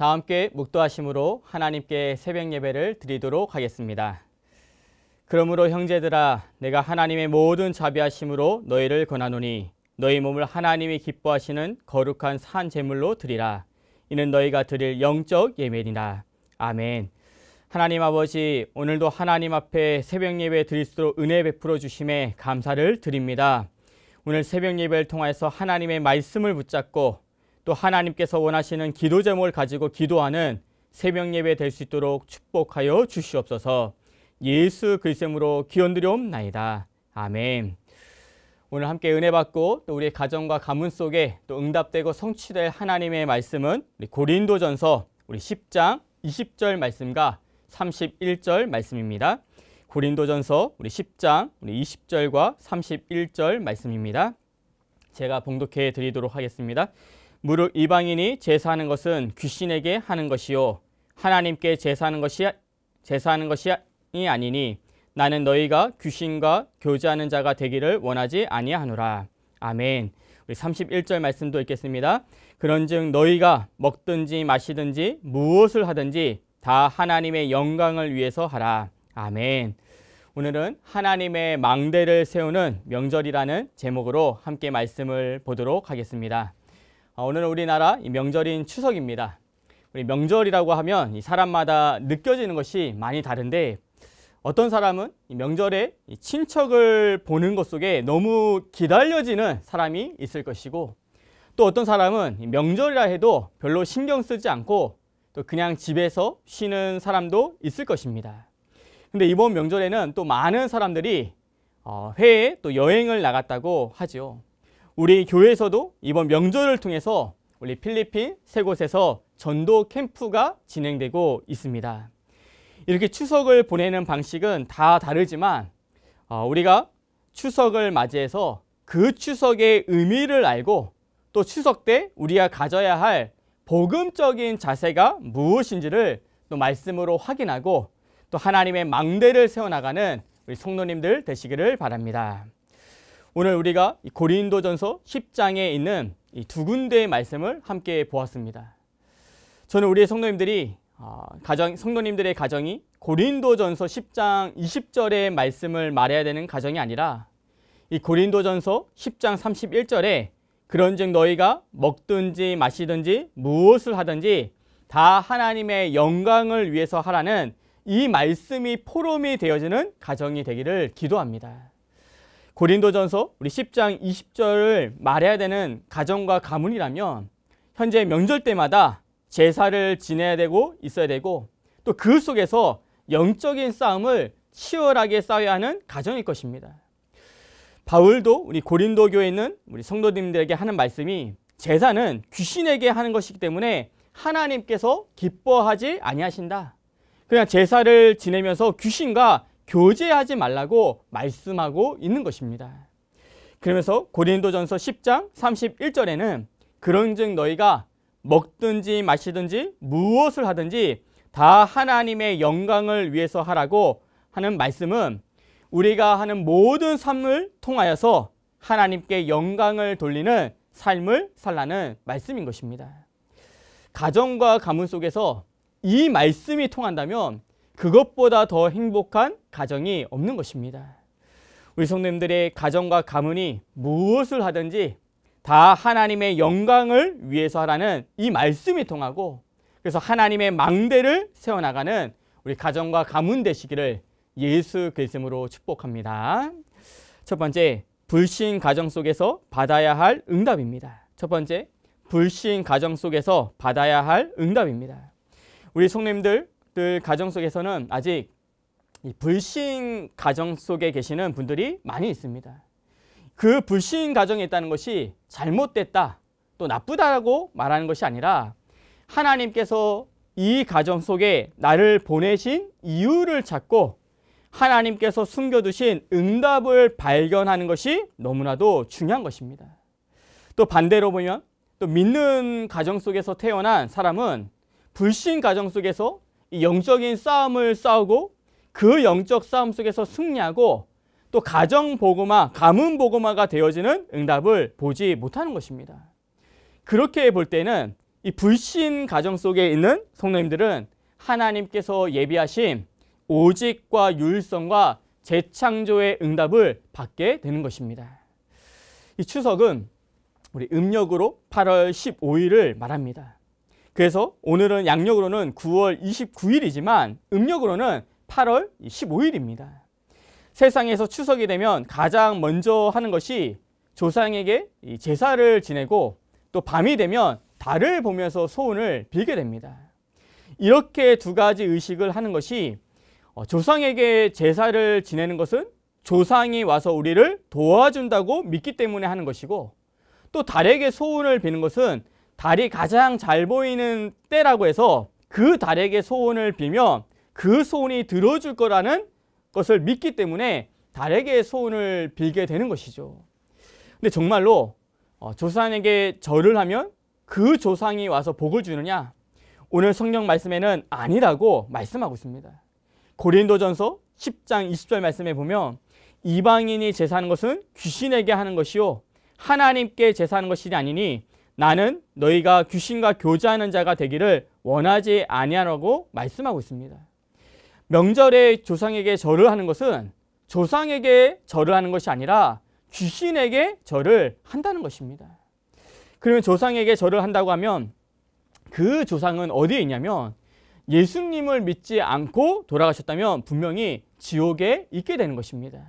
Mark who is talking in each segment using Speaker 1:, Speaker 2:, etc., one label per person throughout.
Speaker 1: 다 함께 묵도하심으로 하나님께 새벽 예배를 드리도록 하겠습니다. 그러므로 형제들아 내가 하나님의 모든 자비하심으로 너희를 권하노니 너희 몸을 하나님이 기뻐하시는 거룩한 산 제물로 드리라. 이는 너희가 드릴 영적 예배니라. 아멘. 하나님 아버지 오늘도 하나님 앞에 새벽 예배 드릴 수 있도록 은혜 베풀어 주심에 감사를 드립니다. 오늘 새벽 예배를 통해서 하나님의 말씀을 붙잡고 또 하나님께서 원하시는 기도 제목을 가지고 기도하는 새벽 예배 될 수 있도록 축복하여 주시옵소서. 예수 글쌤으로 기원드려옵나이다. 아멘. 오늘 함께 은혜 받고 또우리 가정과 가문 속에 또 응답되고 성취될 하나님의 말씀은 우리 고린도전서 우리 10장 20절 말씀과 31절 말씀입니다. 고린도전서 우리 10장 우리 20절과 31절 말씀입니다. 제가 봉독해 드리도록 하겠습니다. 무릇 이방인이 제사하는 것은 귀신에게 하는 것이요 하나님께 제사하는 것이 제사하는 것이 아니니 나는 너희가 귀신과 교제하는 자가 되기를 원하지 아니하노라. 아멘. 우리 31절 말씀도 읽겠습니다. 그런즉 너희가 먹든지 마시든지 무엇을 하든지 다 하나님의 영광을 위해서 하라. 아멘. 오늘은 하나님의 망대를 세우는 명절이라는 제목으로 함께 말씀을 보도록 하겠습니다. 어, 오늘은 우리나라 명절인 추석입니다. 우리 명절이라고 하면 사람마다 느껴지는 것이 많이 다른데 어떤 사람은 명절에 친척을 보는 것 속에 너무 기다려지는 사람이 있을 것이고 또 어떤 사람은 명절이라 해도 별로 신경 쓰지 않고 또 그냥 집에서 쉬는 사람도 있을 것입니다. 근데 이번 명절에는 또 많은 사람들이 어, 해외에 또 여행을 나갔다고 하죠. 우리 교회에서도 이번 명절을 통해서 우리 필리핀 세 곳에서 전도 캠프가 진행되고 있습니다. 이렇게 추석을 보내는 방식은 다 다르지만 어, 우리가 추석을 맞이해서 그 추석의 의미를 알고 또 추석 때 우리가 가져야 할 복음적인 자세가 무엇인지를 또 말씀으로 확인하고 또 하나님의 망대를 세워나가는 우리 성도님들 되시기를 바랍니다. 오늘 우리가 고린도전서 10장에 있는 이두 군데의 말씀을 함께 보았습니다. 저는 우리의 성도님들이 아, 가정 성도님들의 가정이 고린도전서 10장 20절의 말씀을 말해야 되는 가정이 아니라 이 고린도전서 10장 31절에 그런즉 너희가 먹든지 마시든지 무엇을 하든지 다 하나님의 영광을 위해서 하라는 이 말씀이 포럼이 되어지는 가정이 되기를 기도합니다. 고린도전서 우리 10장 20절을 말해야 되는 가정과 가문이라면 현재 명절 때마다 제사를 지내야 되고 있어야 되고 또 그 속에서 영적인 싸움을 치열하게 싸워야 하는 가정일 것입니다. 바울도 우리 고린도 교회 있는 우리 성도님들에게 하는 말씀이 제사는 귀신에게 하는 것이기 때문에 하나님께서 기뻐하지 아니하신다. 그냥 제사를 지내면서 귀신과 교제하지 말라고 말씀하고 있는 것입니다. 그러면서 고린도전서 10장 31절에는 그런즉 너희가 먹든지 마시든지 무엇을 하든지 다 하나님의 영광을 위해서 하라고 하는 말씀은 우리가 하는 모든 삶을 통하여서 하나님께 영광을 돌리는 삶을 살라는 말씀인 것입니다. 가정과 가문 속에서 이 말씀이 통한다면 그것보다 더 행복한 가정이 없는 것입니다. 우리 성님들의 가정과 가문이 무엇을 하든지 다 하나님의 영광을 위해서 하라는 이 말씀이 통하고 그래서 하나님의 망대를 세워나가는 우리 가정과 가문 되시기를 예수 그리스으로 축복합니다. 첫 번째, 불신 가정 속에서 받아야 할 응답입니다. 첫 번째, 불신 가정 속에서 받아야 할 응답입니다. 우리 성님들 들 가정 속에서는 아직 이 불신 가정 속에 계시는 분들이 많이 있습니다. 그 불신 가정에 있다는 것이 잘못됐다 또 나쁘다라고 말하는 것이 아니라 하나님께서 이 가정 속에 나를 보내신 이유를 찾고 하나님께서 숨겨두신 응답을 발견하는 것이 너무나도 중요한 것입니다. 또 반대로 보면 또 믿는 가정 속에서 태어난 사람은 불신 가정 속에서 영적인 싸움을 싸우고 그 영적 싸움 속에서 승리하고 또 가정 보고마, 가문 보고마가 되어지는 응답을 보지 못하는 것입니다. 그렇게 볼 때는 이 불신 가정 속에 있는 성도님들은 하나님께서 예비하신 오직과 유일성과 재창조의 응답을 받게 되는 것입니다. 이 추석은 우리 음력으로 8월 15일을 말합니다. 그래서 오늘은 양력으로는 9월 29일이지만 음력으로는 8월 15일입니다. 세상에서 추석이 되면 가장 먼저 하는 것이 조상에게 제사를 지내고 또 밤이 되면 달을 보면서 소원을 빌게 됩니다. 이렇게 두 가지 의식을 하는 것이 어, 조상에게 제사를 지내는 것은 조상이 와서 우리를 도와준다고 믿기 때문에 하는 것이고 또 달에게 소원을 비는 것은 달이 가장 잘 보이는 때라고 해서 그 달에게 소원을 빌면 그 소원이 들어줄 거라는 것을 믿기 때문에 달에게 소원을 빌게 되는 것이죠. 근데 정말로 어, 조상에게 절을 하면 그 조상이 와서 복을 주느냐? 오늘 성경 말씀에는 아니라고 말씀하고 있습니다. 고린도전서 10장 20절 말씀에 보면 이방인이 제사하는 것은 귀신에게 하는 것이요 하나님께 제사하는 것이 아니니 나는 너희가 귀신과 교제하는 자가 되기를 원하지 아니하라고 말씀하고 있습니다. 명절에 조상에게 절을 하는 것은 조상에게 절을 하는 것이 아니라 귀신에게 절을 한다는 것입니다. 그러면 조상에게 절을 한다고 하면 그 조상은 어디에 있냐면 예수님을 믿지 않고 돌아가셨다면 분명히 지옥에 있게 되는 것입니다.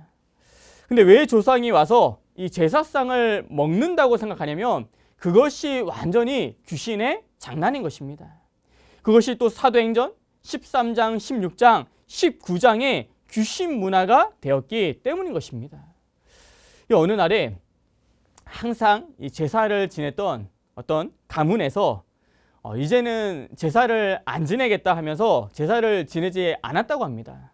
Speaker 1: 근데 왜 조상이 와서 이 제사상을 먹는다고 생각하냐면 그것이 완전히 귀신의 장난인 것입니다. 그것이 또 사도행전 13장, 16장, 19장의 귀신 문화가 되었기 때문인 것입니다. 어느 날에 항상 제사를 지냈던 어떤 가문에서 어, 이제는 제사를 안 지내겠다 하면서 제사를 지내지 않았다고 합니다.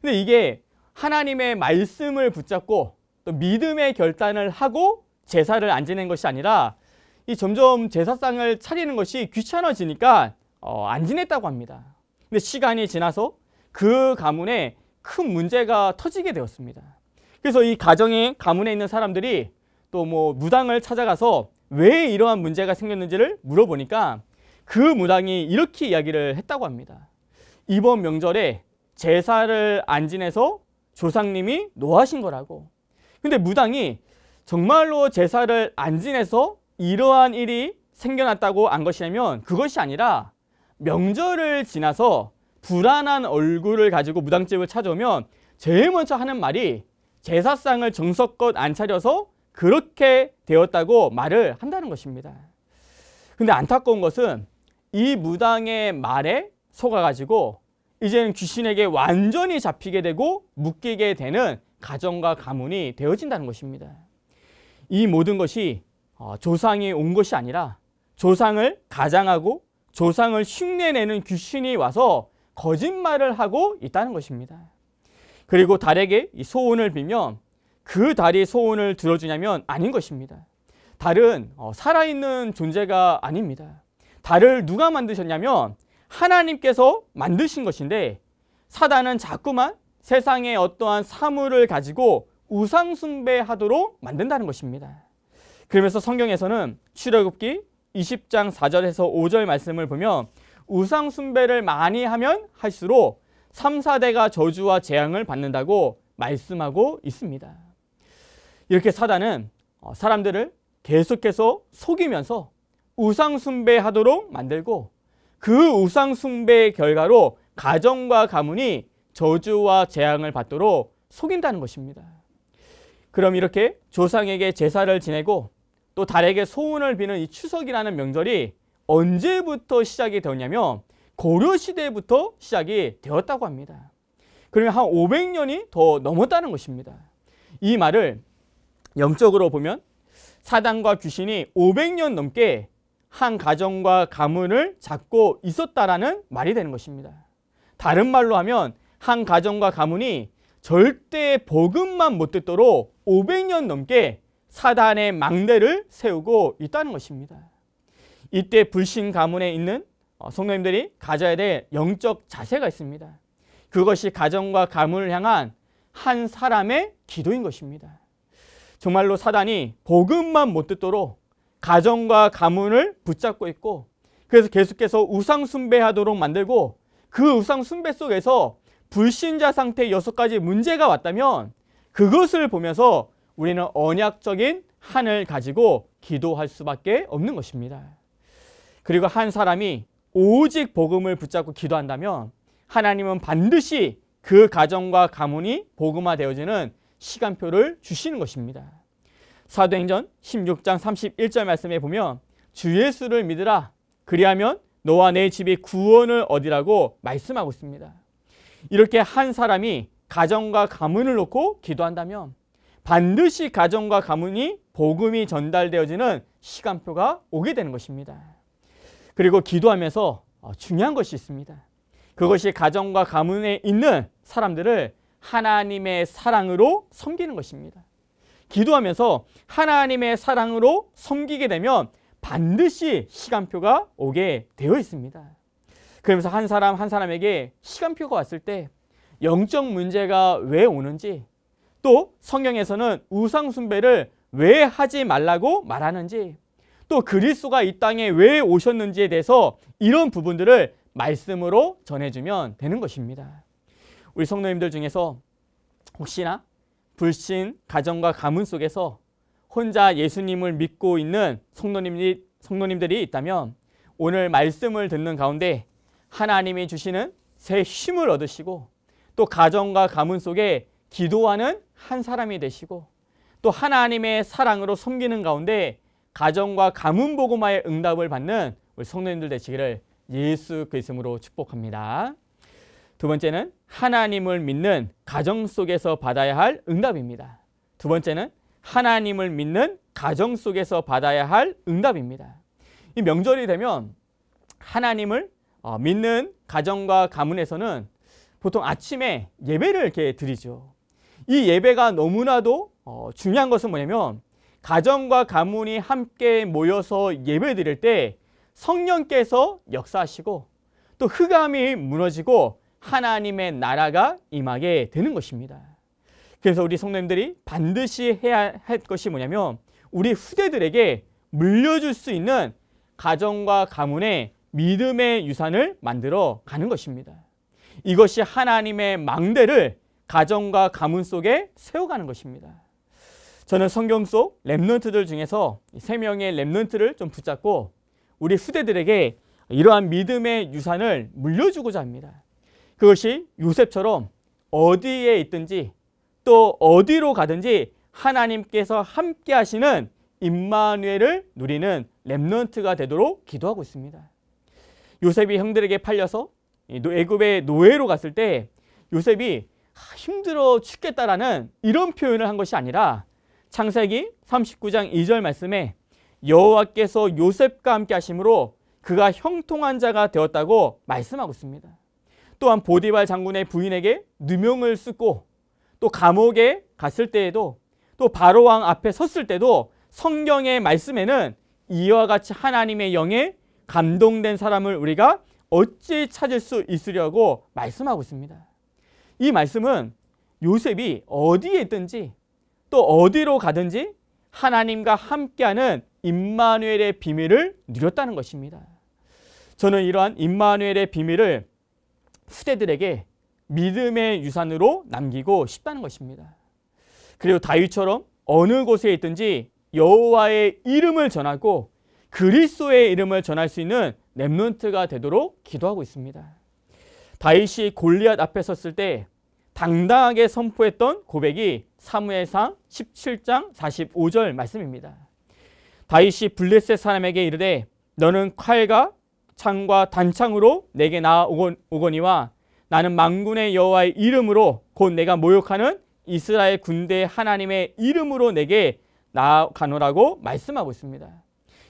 Speaker 1: 근데 이게 하나님의 말씀을 붙잡고 또 믿음의 결단을 하고 제사를 안 지낸 것이 아니라 이 점점 제사상을 차리는 것이 귀찮아지니까 어, 안 지냈다고 합니다. 근데 시간이 지나서 그 가문에 큰 문제가 터지게 되었습니다. 그래서 이 가정에 가문에 있는 사람들이 또 뭐 무당을 찾아가서 왜 이러한 문제가 생겼는지를 물어보니까 그 무당이 이렇게 이야기를 했다고 합니다. 이번 명절에 제사를 안 지내서 조상님이 노하신 거라고. 근데 무당이 정말로 제사를 안 지내서 이러한 일이 생겨났다고 안 것이냐면 그것이 아니라 명절을 지나서 불안한 얼굴을 가지고 무당집을 찾아오면 제일 먼저 하는 말이 제사상을 정석껏 안 차려서 그렇게 되었다고 말을 한다는 것입니다. 근데 안타까운 것은 이 무당의 말에 속아가지고 이제는 귀신에게 완전히 잡히게 되고 묶이게 되는 가정과 가문이 되어진다는 것입니다. 이 모든 것이 어, 조상이 온 것이 아니라 조상을 가장하고 조상을 흉내내는 귀신이 와서 거짓말을 하고 있다는 것입니다. 그리고 달에게 소원을 빌면 그 달이 소원을 들어주냐면 아닌 것입니다. 달은 어, 살아있는 존재가 아닙니다. 달을 누가 만드셨냐면 하나님께서 만드신 것인데 사단은 자꾸만 세상의 어떠한 사물을 가지고 우상숭배하도록 만든다는 것입니다. 그러면서 성경에서는 출애굽기 20장 4절에서 5절 말씀을 보면 우상 숭배를 많이 하면 할수록 3, 4대가 저주와 재앙을 받는다고 말씀하고 있습니다. 이렇게 사단은 어, 사람들을 계속해서 속이면서 우상 숭배하도록 만들고 그 우상 숭배의 결과로 가정과 가문이 저주와 재앙을 받도록 속인다는 것입니다. 그럼 이렇게 조상에게 제사를 지내고 또 달에게 소원을 비는 이 추석이라는 명절이 언제부터 시작이 되었냐면 고려 시대부터 시작이 되었다고 합니다. 그러면 한 500년이 더 넘었다는 것입니다. 이 말을 영적으로 보면 사단과 귀신이 500년 넘게 한 가정과 가문을 잡고 있었다라는 말이 되는 것입니다. 다른 말로 하면 한 가정과 가문이 절대 복음만 못 듣도록 500년 넘게 사단의 망대를 세우고 있다는 것입니다. 이때 불신 가문에 있는 어, 성도님들이 가져야 될 영적 자세가 있습니다. 그것이 가정과 가문을 향한 한 사람의 기도인 것입니다. 정말로 사단이 복음만 못 듣도록 가정과 가문을 붙잡고 있고 그래서 계속해서 우상 숭배하도록 만들고 그 우상 숭배 속에서 불신자 상태 여섯 가지 문제가 왔다면 그것을 보면서 우리는 언약적인 한을 가지고 기도할 수밖에 없는 것입니다. 그리고 한 사람이 오직 복음을 붙잡고 기도한다면 하나님은 반드시 그 가정과 가문이 복음화되어지는 시간표를 주시는 것입니다. 사도행전 16장 31절 말씀에 보면 주 예수를 믿으라 그리하면 너와 내 집이 구원을 얻으라고 말씀하고 있습니다. 이렇게 한 사람이 가정과 가문을 놓고 기도한다면 반드시 가정과 가문이 복음이 전달되어지는 시간표가 오게 되는 것입니다. 그리고 기도하면서 어, 중요한 것이 있습니다. 그것이 가정과 가문에 있는 사람들을 하나님의 사랑으로 섬기는 것입니다. 기도하면서 하나님의 사랑으로 섬기게 되면 반드시 시간표가 오게 되어 있습니다. 그러면서 한 사람 한 사람에게 시간표가 왔을 때 영적 문제가 왜 오는지 또 성경에서는 우상 숭배를 왜 하지 말라고 말하는지 또 그리스도가 이 땅에 왜 오셨는지에 대해서 이런 부분들을 말씀으로 전해주면 되는 것입니다. 우리 성도님들 중에서 혹시나 불신 가정과 가문 속에서 혼자 예수님을 믿고 있는 성도님이 성도님들이 있다면 오늘 말씀을 듣는 가운데 하나님이 주시는 새 힘을 얻으시고 또 가정과 가문 속에 기도하는 한 사람이 되시고 또 하나님의 사랑으로 섬기는 가운데 가정과 가문 보고마의 응답을 받는 우리 성도님들 되시기를 예수 그리스도로 축복합니다. 두 번째는 하나님을 믿는 가정 속에서 받아야 할 응답입니다. 두 번째는 하나님을 믿는 가정 속에서 받아야 할 응답입니다. 이 명절이 되면 하나님을 어, 믿는 가정과 가문에서는 보통 아침에 예배를 이렇게 드리죠. 이 예배가 너무나도 어, 중요한 것은 뭐냐면 가정과 가문이 함께 모여서 예배 드릴 때 성령께서 역사하시고 또 흑암이 무너지고 하나님의 나라가 임하게 되는 것입니다. 그래서 우리 성령님들이 반드시 해야 할 것이 뭐냐면 우리 후대들에게 물려줄 수 있는 가정과 가문의 믿음의 유산을 만들어 가는 것입니다. 이것이 하나님의 망대를 가정과 가문 속에 세워가는 것입니다. 저는 성경 속 랩런트들 중에서 세 명의 랩런트를 좀 붙잡고 우리 후대들에게 이러한 믿음의 유산을 물려주고자 합니다. 그것이 요셉처럼 어디에 있든지 또 어디로 가든지 하나님께서 함께 하시는 임마누엘을 누리는 랩런트가 되도록 기도하고 있습니다. 요셉이 형들에게 팔려서 애굽의 노예로 갔을 때 요셉이 힘들어 죽겠다라는 이런 표현을 한 것이 아니라 창세기 39장 2절 말씀에 여호와께서 요셉과 함께 하심으로 그가 형통한 자가 되었다고 말씀하고 있습니다. 또한 보디발 장군의 부인에게 누명을 쓰고 또 감옥에 갔을 때에도 또 바로왕 앞에 섰을 때도 성경의 말씀에는 이와 같이 하나님의 영에 감동된 사람을 우리가 어찌 찾을 수 있으려고 말씀하고 있습니다. 이 말씀은 요셉이 어디에 있든지 또 어디로 가든지 하나님과 함께하는 임마누엘의 비밀을 누렸다는 것입니다. 저는 이러한 임마누엘의 비밀을 후대들에게 믿음의 유산으로 남기고 싶다는 것입니다. 그리고 다윗처럼 어느 곳에 있든지 여호와의 이름을 전하고 그리스도의 이름을 전할 수 있는 렘넌트가 되도록 기도하고 있습니다. 다윗이 골리앗 앞에 섰을 때 당당하게 선포했던 고백이 사무엘상 17장 45절 말씀입니다. 다윗이 블레셋 사람에게 이르되 너는 칼과 창과 단창으로 내게 나아오거니와 나는 망군의 여호와의 이름으로 곧 내가 모욕하는 이스라엘 군대 하나님의 이름으로 내게 나아가노라고 말씀하고 있습니다.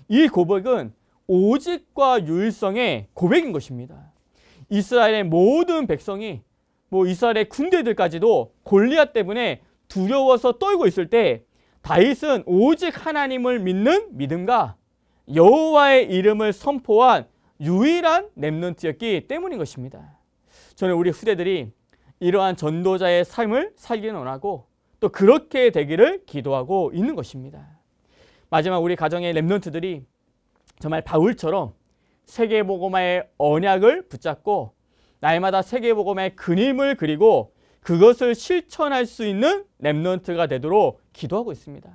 Speaker 1: 이 고백은 오직과 유일성의 고백인 것입니다. 이스라엘의 모든 백성이 뭐 이스라엘의 군대들까지도 골리앗 때문에 두려워서 떨고 있을 때 다윗은 오직 하나님을 믿는 믿음과 여호와의 이름을 선포한 유일한 렘런트였기 때문인 것입니다. 저는 우리 후대들이 이러한 전도자의 삶을 살기는 원하고 또 그렇게 되기를 기도하고 있는 것입니다. 마지막 우리 가정의 렘런트들이 정말 바울처럼 세계보고마의 언약을 붙잡고 날마다 세계보고마의 그림을 그리고 그것을 실천할 수 있는 랩런트가 되도록 기도하고 있습니다.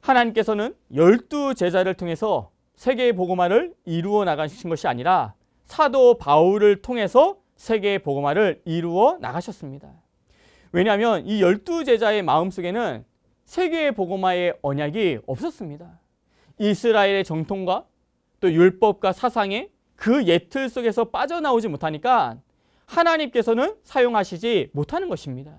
Speaker 1: 하나님께서는 열두 제자를 통해서 세계보고마를 이루어 나가신 것이 아니라 사도 바울을 통해서 세계보고마를 이루어 나가셨습니다. 왜냐하면 이 열두 제자의 마음속에는 세계보고마의 언약이 없었습니다. 이스라엘의 정통과 또 율법과 사상의 그 예틀 속에서 빠져나오지 못하니까 하나님께서는 사용하시지 못하는 것입니다.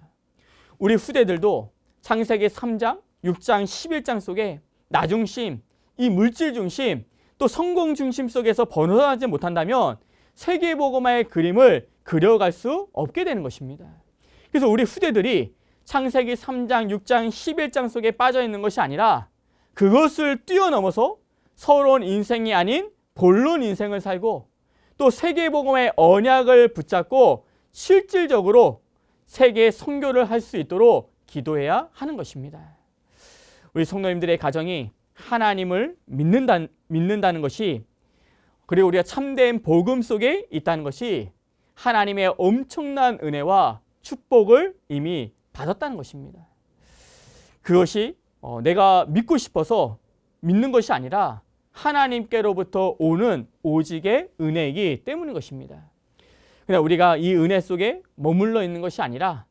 Speaker 1: 우리 후대들도 창세기 3장, 6장, 11장 속에 나 중심, 이 물질 중심, 또 성공 중심 속에서 번화하지 못한다면 세계보고마의 그림을 그려갈 수 없게 되는 것입니다. 그래서 우리 후대들이 창세기 3장, 6장, 11장 속에 빠져 있는 것이 아니라 그것을 뛰어넘어서 서러운 인생이 아닌 본론 인생을 살고 또 세계복음의 언약을 붙잡고 실질적으로 세계 선교를 할 수 있도록 기도해야 하는 것입니다. 우리 성도님들의 가정이 하나님을 믿는다, 믿는다는 것이 그리고 우리가 참된 복음 속에 있다는 것이 하나님의 엄청난 은혜와 축복을 이미 받았다는 것입니다. 그것이 어, 내가 믿고 싶어서 믿는 것이 아니라 하나님께로부터 오는 오직의 은혜이기 때문인 것입니다. 그러나 우리가 이 은혜 속에 머물러 있는 것이 아니라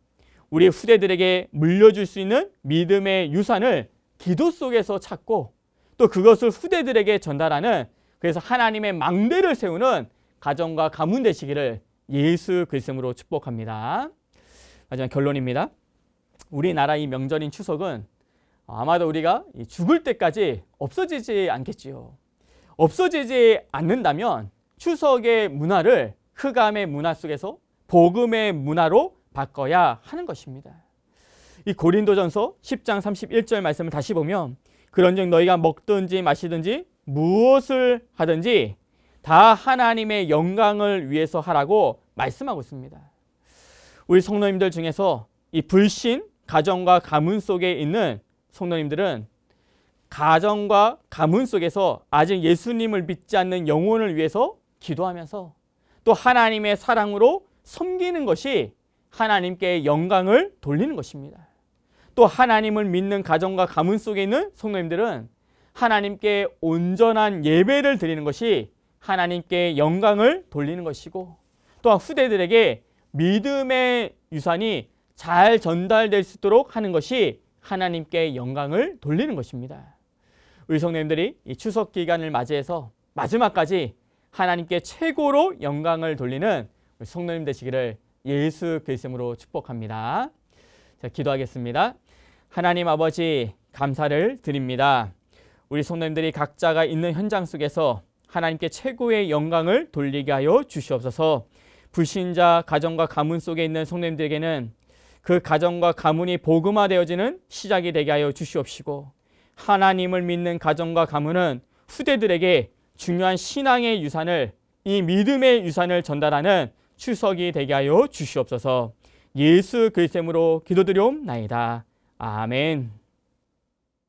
Speaker 1: 우리 후대들에게 물려줄 수 있는 믿음의 유산을 기도 속에서 찾고 또 그것을 후대들에게 전달하는 그래서 하나님의 망대를 세우는 가정과 가문 되시기를 예수 그리스로 축복합니다. 마지막 결론입니다. 우리나라 이 명절인 추석은 아마도 우리가 죽을 때까지 없어지지 않겠지요. 없어지지 않는다면 추석의 문화를 흑암의 문화 속에서 복음의 문화로 바꿔야 하는 것입니다. 이 고린도전서 10장 31절 말씀을 다시 보면 그런즉 너희가 먹든지 마시든지 무엇을 하든지 다 하나님의 영광을 위해서 하라고 말씀하고 있습니다. 우리 성도님들 중에서 이 불신 가정과 가문 속에 있는 성도님들은 가정과 가문 속에서 아직 예수님을 믿지 않는 영혼을 위해서 기도하면서 또 하나님의 사랑으로 섬기는 것이 하나님께 영광을 돌리는 것입니다. 또 하나님을 믿는 가정과 가문 속에 있는 성도님들은 하나님께 온전한 예배를 드리는 것이 하나님께 영광을 돌리는 것이고 또한 후대들에게 믿음의 유산이 잘 전달될 수 있도록 하는 것이 하나님께 영광을 돌리는 것입니다. 우성님들이이 추석 기간을 맞이해서 마지막까지 하나님께 최고로 영광을 돌리는 성도님 되시기를 예수 그리스도로 축복합니다. 자, 기도하겠습니다. 하나님 아버지 감사를 드립니다. 우리 성도님들이 각자가 있는 현장 속에서 하나님께 최고의 영광을 돌리게 하여 주시옵소서. 불신자 가정과 가문 속에 있는 성도님들에게는 그 가정과 가문이 복음화되어지는 시작이 되게 하여 주시옵시고 하나님을 믿는 가정과 가문은 후대들에게 중요한 신앙의 유산을 이 믿음의 유산을 전달하는 추석이 되게 하여 주시옵소서 예수 그리스도로 기도드려옵나이다. 아멘.